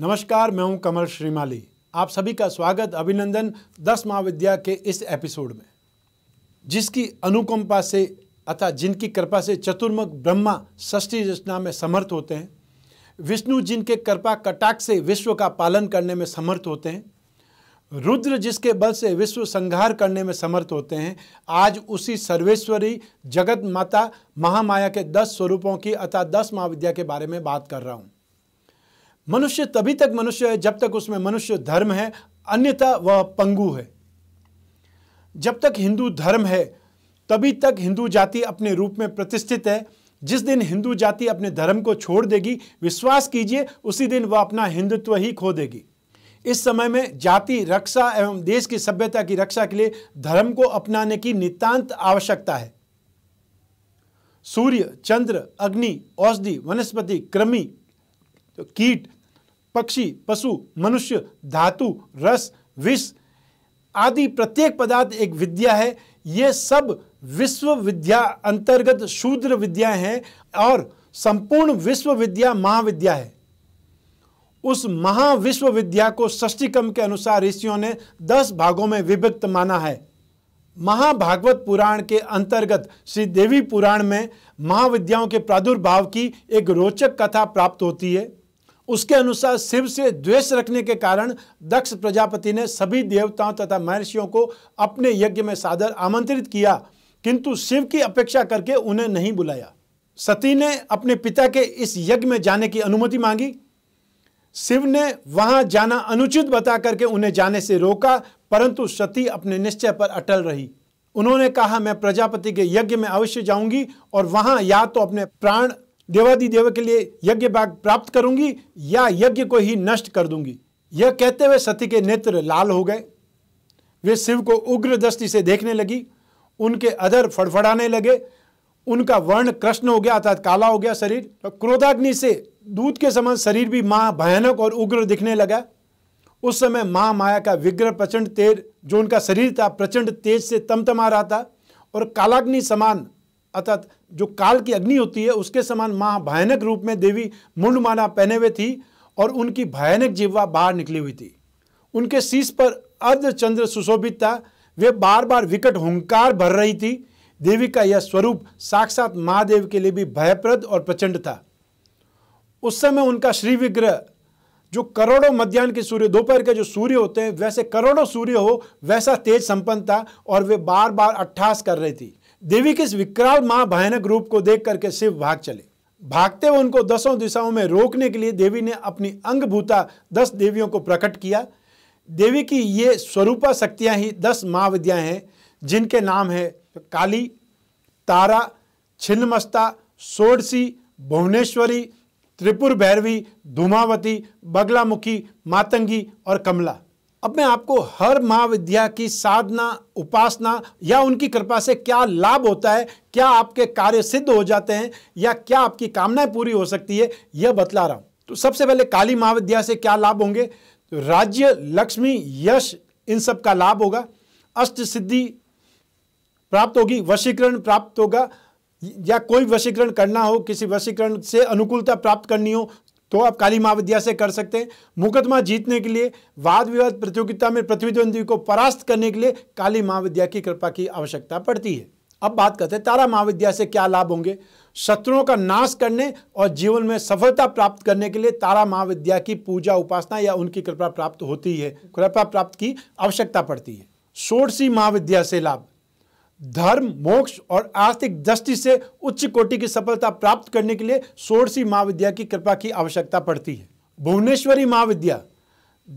नमस्कार मैं हूं कमल श्रीमाली आप सभी का स्वागत अभिनंदन दस महाविद्या के इस एपिसोड में जिसकी अनुकंपा से अथा जिनकी कृपा से चतुर्मुख ब्रह्मा षष्ठी रचना में समर्थ होते हैं विष्णु जिनके कृपा कटाक्ष से विश्व का पालन करने में समर्थ होते हैं रुद्र जिसके बल से विश्व संहार करने में समर्थ होते हैं आज उसी सर्वेश्वरी जगत माता महामाया के दस स्वरूपों की अथा दस महाविद्या के बारे में बात कर रहा हूँ मनुष्य तभी तक मनुष्य है जब तक उसमें मनुष्य धर्म है अन्यथा वह पंगु है जब तक हिंदू धर्म है तभी तक हिंदू जाति अपने रूप में प्रतिष्ठित है जिस दिन हिंदू जाति अपने धर्म को छोड़ देगी विश्वास कीजिए उसी दिन वह अपना हिंदुत्व ही खो देगी इस समय में जाति रक्षा एवं देश की सभ्यता की रक्षा के लिए धर्म को अपनाने की नितांत आवश्यकता है सूर्य चंद्र अग्नि औषधि वनस्पति कृमि कीट पक्षी पशु मनुष्य धातु रस विष आदि प्रत्येक पदार्थ एक विद्या है ये सब विश्व विद्या अंतर्गत शूद्र विद्या है और संपूर्ण विश्वविद्या महाविद्या है उस विद्या को षष्टिकम के अनुसार ऋषियों ने दस भागों में विभक्त माना है महाभागवत पुराण के अंतर्गत श्री देवी पुराण में महाविद्याओं के प्रादुर्भाव की एक रोचक कथा प्राप्त होती है उसके अनुसार शिव से द्वेष रखने के कारण दक्ष प्रजापति ने सभी देवताओं तथा महर्षियों को अपने यज्ञ में सादर आमंत्रित किया किंतु शिव की अपेक्षा करके उन्हें नहीं बुलाया सती ने अपने पिता के इस यज्ञ में जाने की अनुमति मांगी शिव ने वहां जाना अनुचित बता करके उन्हें जाने से रोका परंतु सती अपने निश्चय पर अटल रही उन्होंने कहा मैं प्रजापति के यज्ञ में अवश्य जाऊंगी और वहां या तो अपने प्राण देव के लिए यज्ञ भाग प्राप्त करूंगी या यज्ञ को ही नष्ट कर दूंगी यह कहते हुए सती के नेत्र लाल हो गए वे शिव को उग्र दृष्टि से देखने लगी उनके अधर फड़फड़ाने लगे उनका वर्ण कृष्ण हो गया अर्थात काला हो गया शरीर और क्रोधाग्नि से दूध के समान शरीर भी मां भयानक और उग्र दिखने लगा उस समय माँ माया का विग्रह प्रचंड तेज जो उनका शरीर था प्रचंड तेज से तमतमा रहा था और कालाग्नि समान अर्थात जो काल की अग्नि होती है उसके समान माँ भयानक रूप में देवी मुंडमाला पहने हुए थी और उनकी भयानक जीववा बाहर निकली हुई थी उनके शीश पर अर्धचंद्र सुशोभित था वे बार बार विकट हुंकार भर रही थी देवी का यह स्वरूप साक्षात महादेव के लिए भी भयप्रद और प्रचंड था उस समय उनका श्री विग्रह जो करोड़ों मध्यान्ह के सूर्य दोपहर के जो सूर्य होते हैं वैसे करोड़ों सूर्य हो वैसा तेज संपन्न था और वे बार बार अट्ठास कर रही थी देवी के इस विकराल मां भयानक रूप को देख करके शिव भाग चले भागते हुए उनको दसों दिशाओं में रोकने के लिए देवी ने अपनी अंग भूता दस देवियों को प्रकट किया देवी की ये स्वरूपा शक्तियां ही दस महाविद्याएँ हैं जिनके नाम है काली तारा छिन्नमस्ता सोडसी भुवनेश्वरी त्रिपुर भैरवी धूमावती बगलामुखी मातंगी और कमला अब मैं आपको हर महाविद्या की साधना उपासना या उनकी कृपा से क्या लाभ होता है क्या आपके कार्य सिद्ध हो जाते हैं या क्या आपकी कामनाएं पूरी हो सकती है यह बतला रहा हूं तो सबसे पहले काली महाविद्या से क्या लाभ होंगे तो राज्य लक्ष्मी यश इन सब का लाभ होगा अष्ट सिद्धि प्राप्त होगी वशीकरण प्राप्त होगा या कोई वशीकरण करना हो किसी वशीकरण से अनुकूलता प्राप्त करनी हो तो आप काली महाविद्या से कर सकते हैं मुकदमा जीतने के लिए वाद विवाद प्रतियोगिता में प्रतिद्वंदी को परास्त करने के लिए काली महाविद्या की कृपा की आवश्यकता पड़ती है अब बात करते हैं तारा महाविद्या से क्या लाभ होंगे शत्रुओं का नाश करने और जीवन में सफलता प्राप्त करने के लिए तारा महाविद्या की पूजा उपासना या उनकी कृपा प्राप्त होती है कृपा प्राप्त की आवश्यकता पड़ती है सोरसी महाविद्या से लाभ धर्म मोक्ष और आर्थिक दृष्टि से उच्च कोटि की सफलता प्राप्त करने के लिए सोरसी महाविद्या की कृपा की आवश्यकता पड़ती है भुवनेश्वरी महाविद्या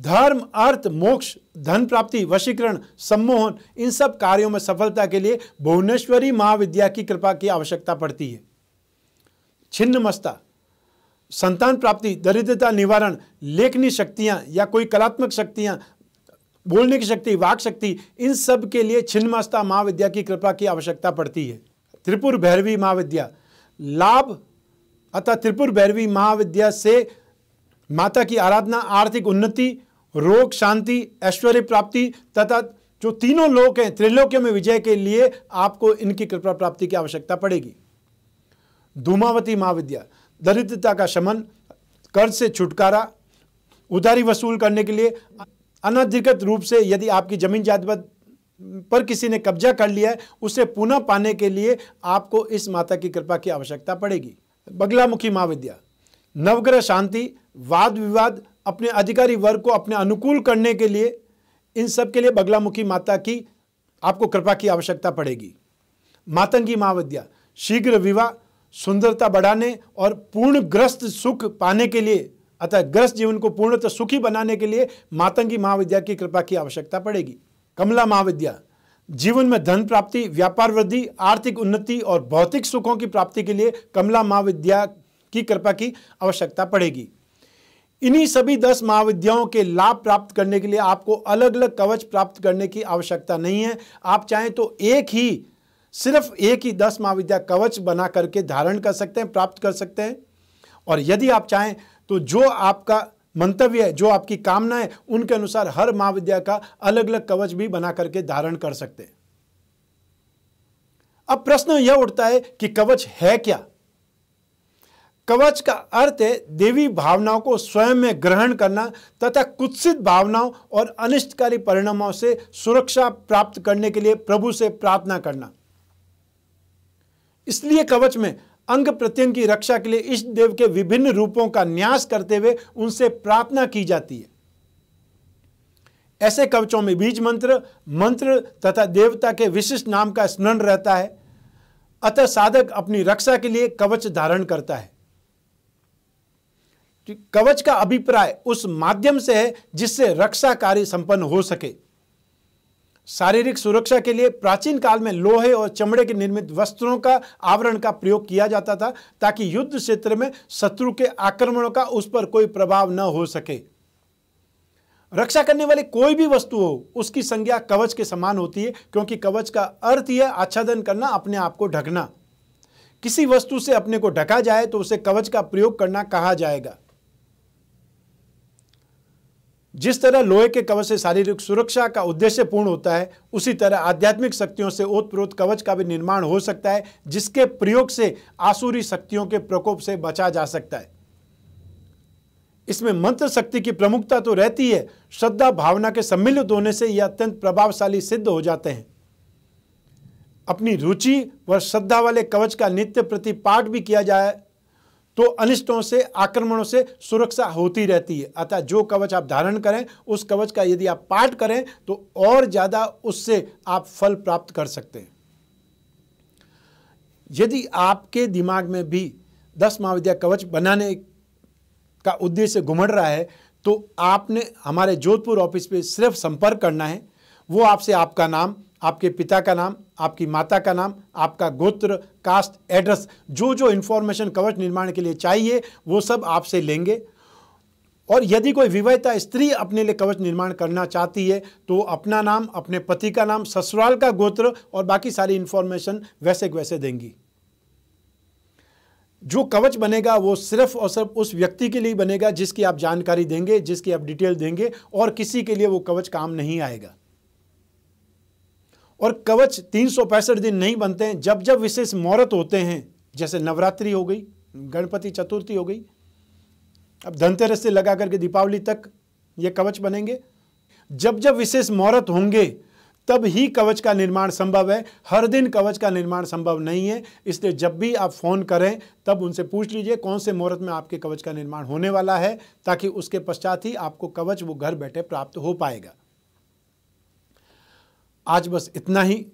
धर्म अर्थ मोक्ष धन प्राप्ति वशीकरण सम्मोहन इन सब कार्यों में सफलता के लिए भुवनेश्वरी महाविद्या की कृपा की आवश्यकता पड़ती है छिन्न मस्ता संतान प्राप्ति दरिद्रता निवारण लेखनी शक्तियां या कोई कलात्मक शक्तियां बोलने की शक्ति वाक शक्ति इन सब के लिए छिन्नमस्ता महाविद्या की कृपा की आवश्यकता पड़ती है त्रिपुर भैरवी महाविद्या लाभ अतः त्रिपुर भैरवी महाविद्या से माता की आराधना आर्थिक उन्नति रोग शांति ऐश्वर्य प्राप्ति तथा जो तीनों लोक हैं त्रिलोक्य में विजय के लिए आपको इनकी कृपा प्राप्ति की आवश्यकता पड़ेगी धूमावती महाविद्या दरिद्रता का शमन कर्ज से छुटकारा उधारी वसूल करने के लिए अनधिकृत रूप से यदि आपकी ज़मीन जायदाद पर किसी ने कब्जा कर लिया है उसे पुनः पाने के लिए आपको इस माता की कृपा की आवश्यकता पड़ेगी बगलामुखी महाविद्या नवग्रह शांति वाद विवाद अपने अधिकारी वर्ग को अपने अनुकूल करने के लिए इन सब के लिए बगलामुखी माता की आपको कृपा की आवश्यकता पड़ेगी मातंगी महाविद्या शीघ्र विवाह सुंदरता बढ़ाने और पूर्णग्रस्त सुख पाने के लिए अतः ग्रस्त जीवन को पूर्णतः सुखी बनाने के लिए मातंगी महाविद्या की कृपा की आवश्यकता पड़ेगी कमला महाविद्या जीवन में धन प्राप्ति व्यापार वृद्धि आर्थिक उन्नति और भौतिक सुखों की प्राप्ति के लिए कमला महाविद्या की कृपा की आवश्यकता पड़ेगी इन्हीं सभी दस महाविद्याओं के लाभ प्राप्त करने के लिए आपको अलग अलग कवच प्राप्त करने की आवश्यकता नहीं है आप चाहें तो एक ही सिर्फ एक ही दस महाविद्या कवच बना करके धारण कर सकते हैं प्राप्त कर सकते हैं और यदि आप चाहें तो जो आपका मंतव्य है जो आपकी कामना है उनके अनुसार हर महाविद्या का अलग अलग कवच भी बना करके धारण कर सकते हैं अब प्रश्न यह उठता है कि कवच है क्या कवच का अर्थ है देवी भावनाओं को स्वयं में ग्रहण करना तथा कुत्सित भावनाओं और अनिष्टकारी परिणामों से सुरक्षा प्राप्त करने के लिए प्रभु से प्रार्थना करना इसलिए कवच में अंग प्रत्यंग की रक्षा के लिए इष्ट देव के विभिन्न रूपों का न्यास करते हुए उनसे प्रार्थना की जाती है ऐसे कवचों में बीज मंत्र मंत्र तथा देवता के विशिष्ट नाम का स्मरण रहता है अतः साधक अपनी रक्षा के लिए कवच धारण करता है कवच का अभिप्राय उस माध्यम से है जिससे रक्षा कार्य संपन्न हो सके शारीरिक सुरक्षा के लिए प्राचीन काल में लोहे और चमड़े के निर्मित वस्त्रों का आवरण का प्रयोग किया जाता था ताकि युद्ध क्षेत्र में शत्रु के आक्रमणों का उस पर कोई प्रभाव न हो सके रक्षा करने वाली कोई भी वस्तु हो उसकी संज्ञा कवच के समान होती है क्योंकि कवच का अर्थ यह आच्छादन करना अपने आप को ढकना किसी वस्तु से अपने को ढका जाए तो उसे कवच का प्रयोग करना कहा जाएगा जिस तरह लोहे के कवच से शारीरिक सुरक्षा का उद्देश्य पूर्ण होता है उसी तरह आध्यात्मिक शक्तियों से ओतप्रोत कवच का भी निर्माण हो सकता है जिसके प्रयोग से आसुरी शक्तियों के प्रकोप से बचा जा सकता है इसमें मंत्र शक्ति की प्रमुखता तो रहती है श्रद्धा भावना के सम्मिलित होने से यह अत्यंत प्रभावशाली सिद्ध हो जाते हैं अपनी रुचि व श्रद्धा वाले कवच का नित्य प्रति पाठ भी किया जाए तो अनिष्टों से आक्रमणों से सुरक्षा होती रहती है अतः जो कवच आप धारण करें उस कवच का यदि आप पाठ करें तो और ज़्यादा उससे आप फल प्राप्त कर सकते हैं यदि आपके दिमाग में भी दस महाविद्या कवच बनाने का उद्देश्य घुमड़ रहा है तो आपने हमारे जोधपुर ऑफिस पे सिर्फ संपर्क करना है वो आपसे आपका नाम आपके पिता का नाम आपकी माता का नाम आपका गोत्र कास्ट एड्रेस जो जो इन्फॉर्मेशन कवच निर्माण के लिए चाहिए वो सब आपसे लेंगे और यदि कोई विवाहिता स्त्री अपने लिए कवच निर्माण करना चाहती है तो अपना नाम अपने पति का नाम ससुराल का गोत्र और बाकी सारी इन्फॉर्मेशन वैसे वैसे देंगी जो कवच बनेगा वो सिर्फ और सिर्फ उस व्यक्ति के लिए बनेगा जिसकी आप जानकारी देंगे जिसकी आप डिटेल देंगे और किसी के लिए वो कवच काम नहीं आएगा और कवच तीन दिन नहीं बनते हैं जब जब विशेष मुहूर्त होते हैं जैसे नवरात्रि हो गई गणपति चतुर्थी हो गई अब धनतेरस से लगा करके दीपावली तक ये कवच बनेंगे जब जब विशेष मुहूर्त होंगे तब ही कवच का निर्माण संभव है हर दिन कवच का निर्माण संभव नहीं है इसलिए जब भी आप फ़ोन करें तब उनसे पूछ लीजिए कौन से मुहूर्त में आपके कवच का निर्माण होने वाला है ताकि उसके पश्चात ही आपको कवच वो घर बैठे प्राप्त हो पाएगा आज बस इतना ही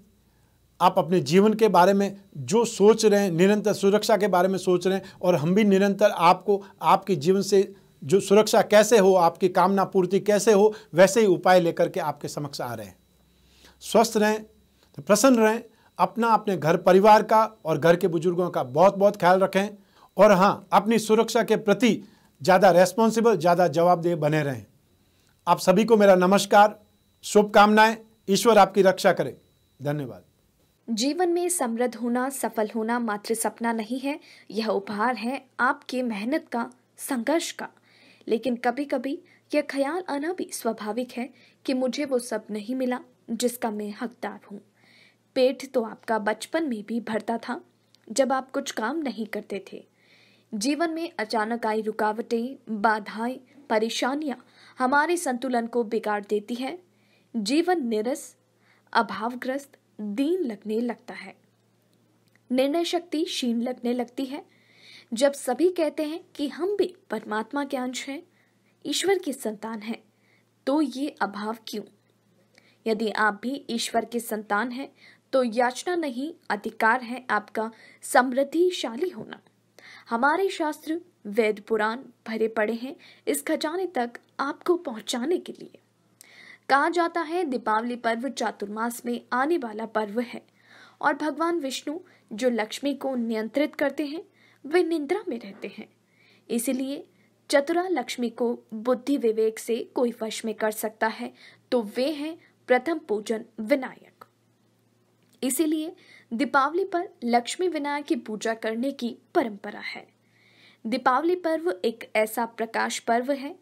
आप अपने जीवन के बारे में जो सोच रहे हैं निरंतर सुरक्षा के बारे में सोच रहे हैं और हम भी निरंतर आपको आपके जीवन से जो सुरक्षा कैसे हो आपकी कामना पूर्ति कैसे हो वैसे ही उपाय लेकर के आपके समक्ष आ रहे हैं स्वस्थ रहें प्रसन्न रहें अपना अपने घर परिवार का और घर के बुजुर्गों का बहुत बहुत ख्याल रखें और हाँ अपनी सुरक्षा के प्रति ज़्यादा रेस्पॉन्सिबल ज़्यादा जवाबदेह बने रहें आप सभी को मेरा नमस्कार शुभकामनाएँ ईश्वर आपकी रक्षा करे धन्यवाद जीवन में समृद्ध होना सफल होना मात्र सपना नहीं है यह उपहार है आपके मेहनत का संघर्ष का लेकिन कभी कभी यह ख्याल आना भी स्वाभाविक है कि मुझे वो सब नहीं मिला जिसका मैं हकदार हूँ पेट तो आपका बचपन में भी भरता था जब आप कुछ काम नहीं करते थे जीवन में अचानक आई रुकावटें बाधाएं परेशानियां हमारे संतुलन को बिगाड़ देती हैं जीवन निरस अभावग्रस्त दीन लगने लगता है निर्णय शक्ति क्षीण लगने लगती है जब सभी कहते हैं कि हम भी परमात्मा के अंश हैं ईश्वर की संतान हैं तो ये अभाव क्यों यदि आप भी ईश्वर के संतान हैं तो याचना नहीं अधिकार है आपका समृद्धिशाली होना हमारे शास्त्र वेद पुराण भरे पड़े हैं इस खजाने तक आपको पहुंचाने के लिए कहा जाता है दीपावली पर्व चातुर्मास में आने वाला पर्व है और भगवान विष्णु जो लक्ष्मी को नियंत्रित करते हैं वे निंद्रा में रहते हैं इसलिए चतुरा लक्ष्मी को बुद्धि विवेक से कोई वश में कर सकता है तो वे हैं प्रथम पूजन विनायक इसीलिए दीपावली पर लक्ष्मी विनायक की पूजा करने की परंपरा है दीपावली पर्व एक ऐसा प्रकाश पर्व है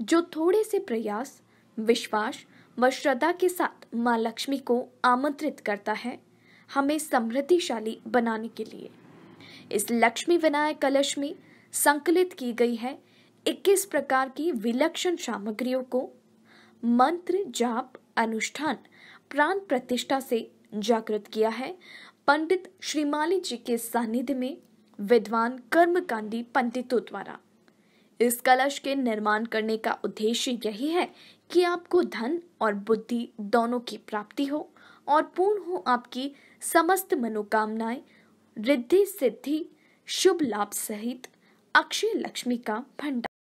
जो थोड़े से प्रयास विश्वास व श्रद्धा के साथ माँ लक्ष्मी को आमंत्रित करता है हमें समृद्धिशाली बनाने के लिए इस लक्ष्मी विनायक कलश में संकलित की गई है 21 प्रकार की विलक्षण सामग्रियों को मंत्र जाप अनुष्ठान प्राण प्रतिष्ठा से जागृत किया है पंडित श्रीमाली जी के सानिध्य में विद्वान कर्मकांडी पंडितों द्वारा इस कलश के निर्माण करने का उद्देश्य यही है कि आपको धन और बुद्धि दोनों की प्राप्ति हो और पूर्ण हो आपकी समस्त मनोकामनाएं रिद्धि सिद्धि शुभ लाभ सहित अक्षय लक्ष्मी का भंडार